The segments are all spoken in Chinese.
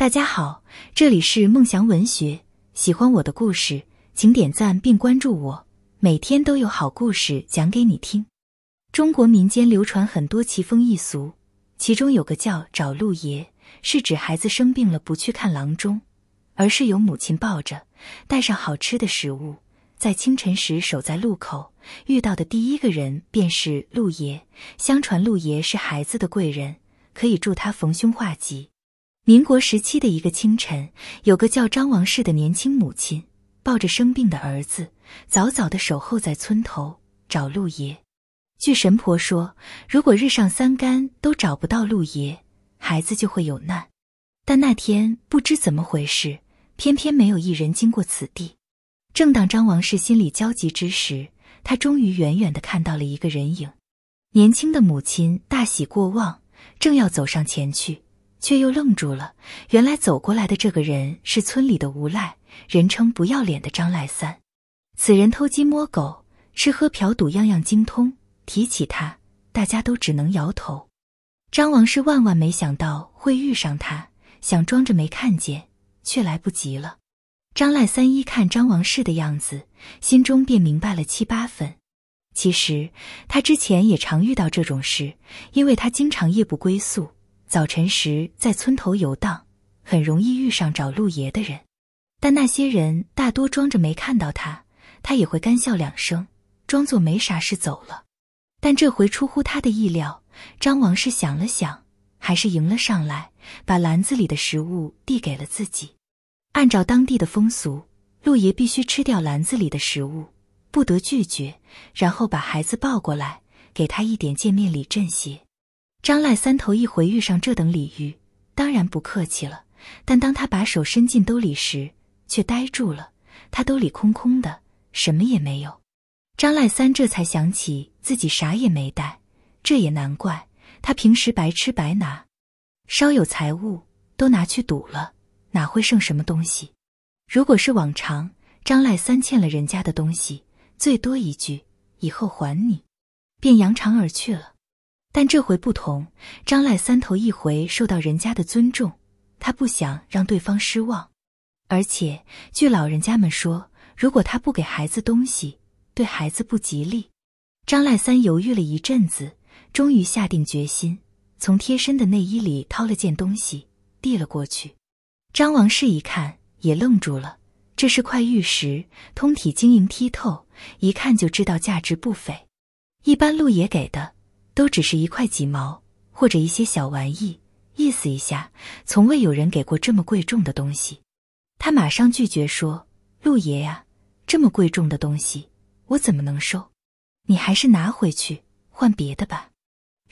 大家好，这里是梦祥文学。喜欢我的故事，请点赞并关注我，每天都有好故事讲给你听。中国民间流传很多奇风异俗，其中有个叫找鹿爷，是指孩子生病了不去看郎中，而是由母亲抱着，带上好吃的食物，在清晨时守在路口，遇到的第一个人便是鹿爷。相传鹿爷是孩子的贵人，可以助他逢凶化吉。民国时期的一个清晨，有个叫张王氏的年轻母亲，抱着生病的儿子，早早的守候在村头找陆爷。据神婆说，如果日上三竿都找不到陆爷，孩子就会有难。但那天不知怎么回事，偏偏没有一人经过此地。正当张王氏心里焦急之时，他终于远远的看到了一个人影。年轻的母亲大喜过望，正要走上前去。却又愣住了。原来走过来的这个人是村里的无赖，人称“不要脸”的张赖三。此人偷鸡摸狗、吃喝嫖赌，样样精通。提起他，大家都只能摇头。张王氏万万没想到会遇上他，想装着没看见，却来不及了。张赖三一看张王氏的样子，心中便明白了七八分。其实他之前也常遇到这种事，因为他经常夜不归宿。早晨时在村头游荡，很容易遇上找陆爷的人，但那些人大多装着没看到他，他也会干笑两声，装作没啥事走了。但这回出乎他的意料，张王氏想了想，还是迎了上来，把篮子里的食物递给了自己。按照当地的风俗，陆爷必须吃掉篮子里的食物，不得拒绝，然后把孩子抱过来，给他一点见面礼，镇些。张赖三头一回遇上这等鲤鱼，当然不客气了。但当他把手伸进兜里时，却呆住了。他兜里空空的，什么也没有。张赖三这才想起自己啥也没带。这也难怪，他平时白吃白拿，稍有财物都拿去赌了，哪会剩什么东西？如果是往常，张赖三欠了人家的东西，最多一句“以后还你”，便扬长而去了。但这回不同，张赖三头一回受到人家的尊重，他不想让对方失望。而且据老人家们说，如果他不给孩子东西，对孩子不吉利。张赖三犹豫了一阵子，终于下定决心，从贴身的内衣里掏了件东西，递了过去。张王氏一看，也愣住了。这是块玉石，通体晶莹剔透，一看就知道价值不菲。一般路爷给的。都只是一块几毛或者一些小玩意，意思一下，从未有人给过这么贵重的东西。他马上拒绝说：“陆爷呀，这么贵重的东西，我怎么能收？你还是拿回去换别的吧。”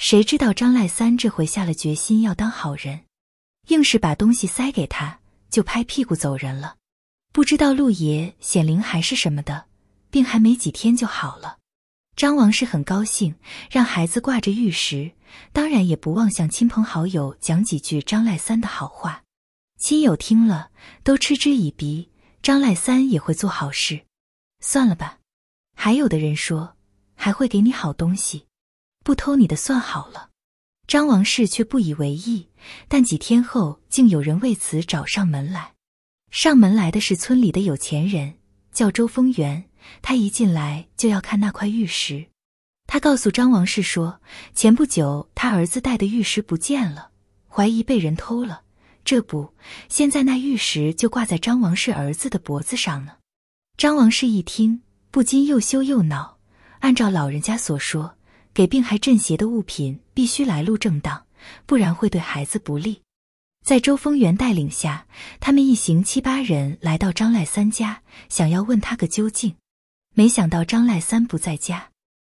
谁知道张赖三这回下了决心要当好人，硬是把东西塞给他，就拍屁股走人了。不知道陆爷显灵还是什么的，病还没几天就好了。张王氏很高兴，让孩子挂着玉石，当然也不忘向亲朋好友讲几句张赖三的好话。亲友听了都嗤之以鼻，张赖三也会做好事，算了吧。还有的人说还会给你好东西，不偷你的算好了。张王氏却不以为意，但几天后竟有人为此找上门来。上门来的是村里的有钱人，叫周丰元。他一进来就要看那块玉石，他告诉张王氏说，前不久他儿子带的玉石不见了，怀疑被人偷了。这不，现在那玉石就挂在张王氏儿子的脖子上呢。张王氏一听，不禁又羞又恼。按照老人家所说，给病害镇邪的物品必须来路正当，不然会对孩子不利。在周丰元带领下，他们一行七八人来到张赖三家，想要问他个究竟。没想到张赖三不在家，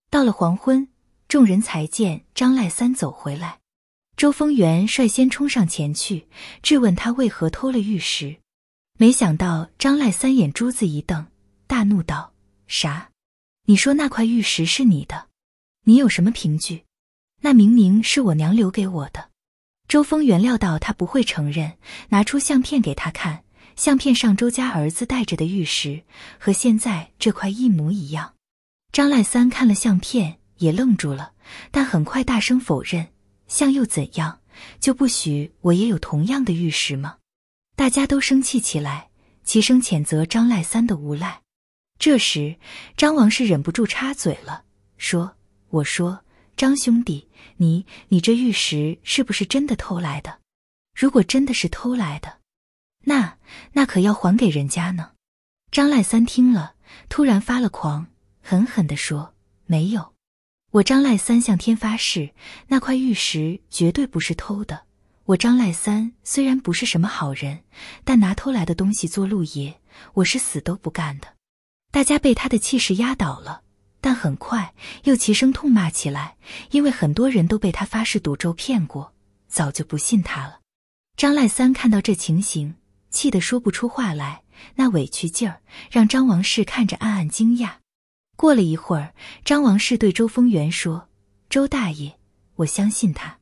到了黄昏，众人才见张赖三走回来。周丰元率先冲上前去质问他为何偷了玉石。没想到张赖三眼珠子一瞪，大怒道：“啥？你说那块玉石是你的？你有什么凭据？那明明是我娘留给我的。”周丰元料到他不会承认，拿出相片给他看。相片上周家儿子带着的玉石和现在这块一模一样，张赖三看了相片也愣住了，但很快大声否认。像又怎样？就不许我也有同样的玉石吗？大家都生气起来，齐声谴责张赖三的无赖。这时，张王氏忍不住插嘴了，说：“我说张兄弟，你你这玉石是不是真的偷来的？如果真的是偷来的。”那那可要还给人家呢！张赖三听了，突然发了狂，狠狠地说：“没有，我张赖三向天发誓，那块玉石绝对不是偷的。我张赖三虽然不是什么好人，但拿偷来的东西做路爷，我是死都不干的。”大家被他的气势压倒了，但很快又齐声痛骂起来，因为很多人都被他发誓赌咒骗过，早就不信他了。张赖三看到这情形。气得说不出话来，那委屈劲儿让张王氏看着暗暗惊讶。过了一会儿，张王氏对周丰元说：“周大爷，我相信他，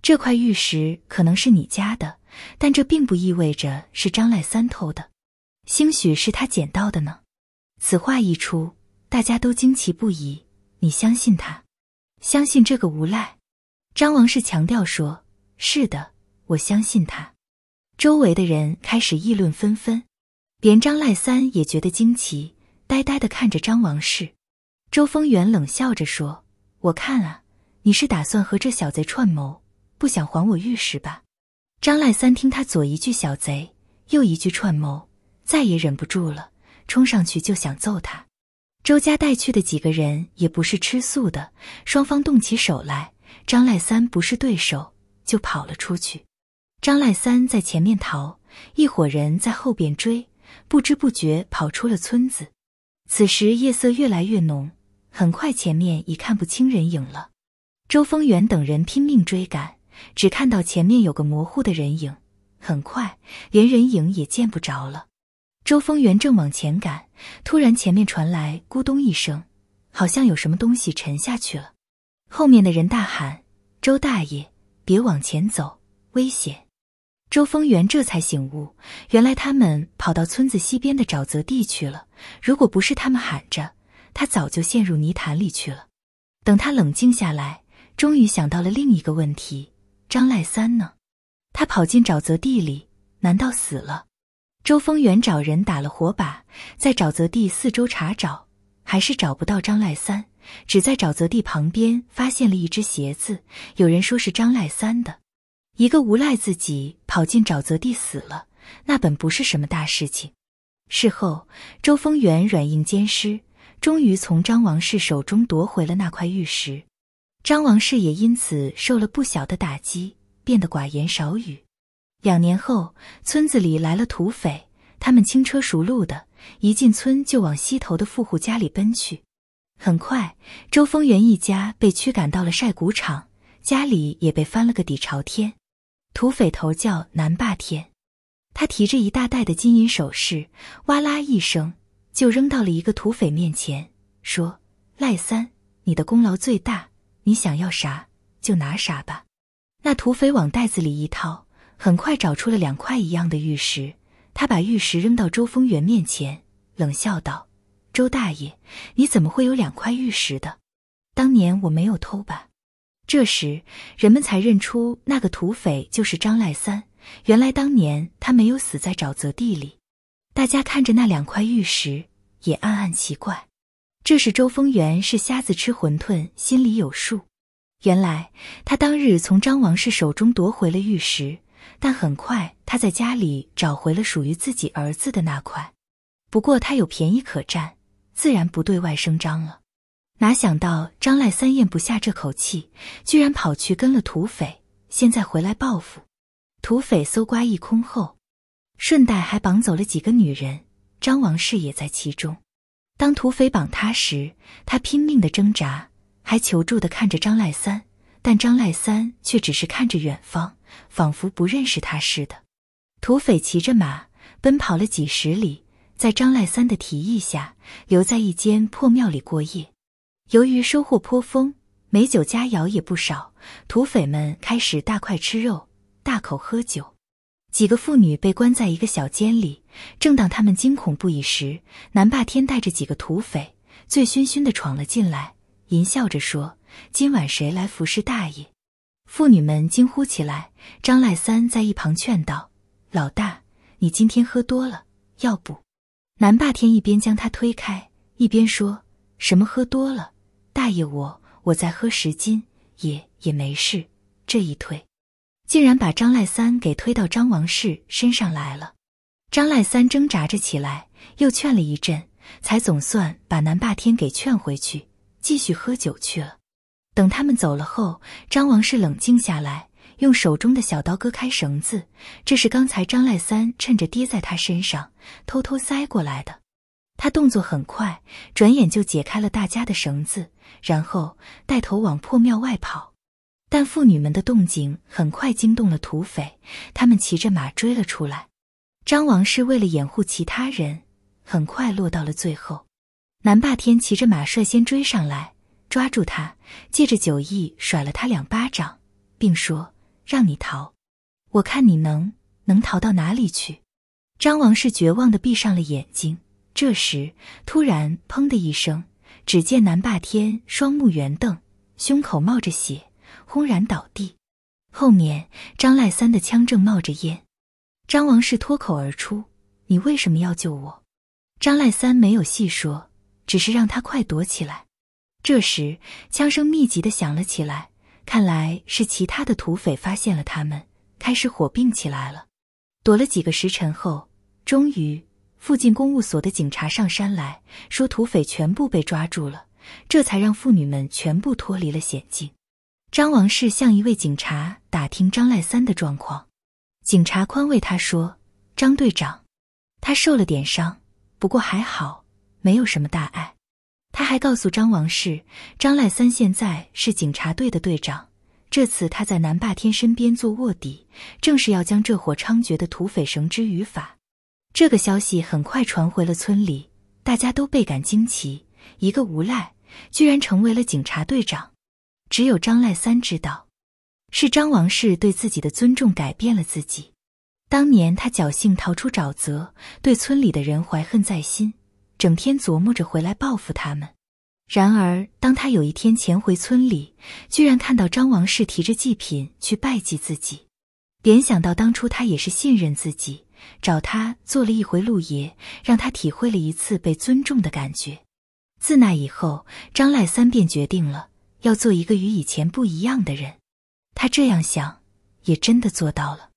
这块玉石可能是你家的，但这并不意味着是张赖三偷的，兴许是他捡到的呢。”此话一出，大家都惊奇不已。你相信他？相信这个无赖？张王氏强调说：“是的，我相信他。”周围的人开始议论纷纷，连张赖三也觉得惊奇，呆呆的看着张王氏。周丰元冷笑着说：“我看啊，你是打算和这小贼串谋，不想还我玉石吧？”张赖三听他左一句小贼，右一句串谋，再也忍不住了，冲上去就想揍他。周家带去的几个人也不是吃素的，双方动起手来，张赖三不是对手，就跑了出去。张赖三在前面逃，一伙人在后边追，不知不觉跑出了村子。此时夜色越来越浓，很快前面已看不清人影了。周丰元等人拼命追赶，只看到前面有个模糊的人影，很快连人影也见不着了。周丰元正往前赶，突然前面传来“咕咚”一声，好像有什么东西沉下去了。后面的人大喊：“周大爷，别往前走，危险！”周丰元这才醒悟，原来他们跑到村子西边的沼泽地去了。如果不是他们喊着，他早就陷入泥潭里去了。等他冷静下来，终于想到了另一个问题：张赖三呢？他跑进沼泽地里，难道死了？周丰元找人打了火把，在沼泽地四周查找，还是找不到张赖三，只在沼泽地旁边发现了一只鞋子，有人说是张赖三的。一个无赖自己跑进沼泽地死了，那本不是什么大事情。事后，周丰源软硬兼施，终于从张王氏手中夺回了那块玉石。张王氏也因此受了不小的打击，变得寡言少语。两年后，村子里来了土匪，他们轻车熟路的一进村就往西头的富户家里奔去。很快，周丰源一家被驱赶到了晒谷场，家里也被翻了个底朝天。土匪头叫南霸天，他提着一大袋的金银首饰，哇啦一声就扔到了一个土匪面前，说：“赖三，你的功劳最大，你想要啥就拿啥吧。”那土匪往袋子里一掏，很快找出了两块一样的玉石，他把玉石扔到周丰元面前，冷笑道：“周大爷，你怎么会有两块玉石的？当年我没有偷吧？”这时，人们才认出那个土匪就是张赖三。原来当年他没有死在沼泽地里。大家看着那两块玉石，也暗暗奇怪。这时周丰元是瞎子吃馄饨，心里有数。原来他当日从张王氏手中夺回了玉石，但很快他在家里找回了属于自己儿子的那块。不过他有便宜可占，自然不对外声张了。哪想到张赖三咽不下这口气，居然跑去跟了土匪，现在回来报复。土匪搜刮一空后，顺带还绑走了几个女人，张王氏也在其中。当土匪绑他时，他拼命的挣扎，还求助的看着张赖三，但张赖三却只是看着远方，仿佛不认识他似的。土匪骑着马奔跑了几十里，在张赖三的提议下，留在一间破庙里过夜。由于收获颇丰，美酒佳肴也不少，土匪们开始大块吃肉，大口喝酒。几个妇女被关在一个小间里，正当他们惊恐不已时，南霸天带着几个土匪醉醺醺的闯了进来，淫笑着说：“今晚谁来服侍大爷？”妇女们惊呼起来。张赖三在一旁劝道：“老大，你今天喝多了，要不……”南霸天一边将他推开，一边说：“什么喝多了？”大爷我，我再喝十斤也也没事。这一推，竟然把张赖三给推到张王氏身上来了。张赖三挣扎着起来，又劝了一阵，才总算把南霸天给劝回去，继续喝酒去了。等他们走了后，张王氏冷静下来，用手中的小刀割开绳子，这是刚才张赖三趁着跌在他身上，偷偷塞过来的。他动作很快，转眼就解开了大家的绳子，然后带头往破庙外跑。但妇女们的动静很快惊动了土匪，他们骑着马追了出来。张王氏为了掩护其他人，很快落到了最后。南霸天骑着马率先追上来，抓住他，借着酒意甩了他两巴掌，并说：“让你逃，我看你能能逃到哪里去？”张王氏绝望的闭上了眼睛。这时，突然“砰”的一声，只见南霸天双目圆瞪，胸口冒着血，轰然倒地。后面张赖三的枪正冒着烟。张王氏脱口而出：“你为什么要救我？”张赖三没有细说，只是让他快躲起来。这时，枪声密集的响了起来，看来是其他的土匪发现了他们，开始火并起来了。躲了几个时辰后，终于。附近公务所的警察上山来说，土匪全部被抓住了，这才让妇女们全部脱离了险境。张王氏向一位警察打听张赖三的状况，警察宽慰他说：“张队长，他受了点伤，不过还好，没有什么大碍。”他还告诉张王氏，张赖三现在是警察队的队长，这次他在南霸天身边做卧底，正是要将这伙猖獗的土匪绳之于法。这个消息很快传回了村里，大家都倍感惊奇。一个无赖居然成为了警察队长。只有张赖三知道，是张王氏对自己的尊重改变了自己。当年他侥幸逃出沼泽，对村里的人怀恨在心，整天琢磨着回来报复他们。然而，当他有一天潜回村里，居然看到张王氏提着祭品去拜祭自己，联想到当初他也是信任自己。找他做了一回陆爷，让他体会了一次被尊重的感觉。自那以后，张赖三便决定了要做一个与以前不一样的人。他这样想，也真的做到了。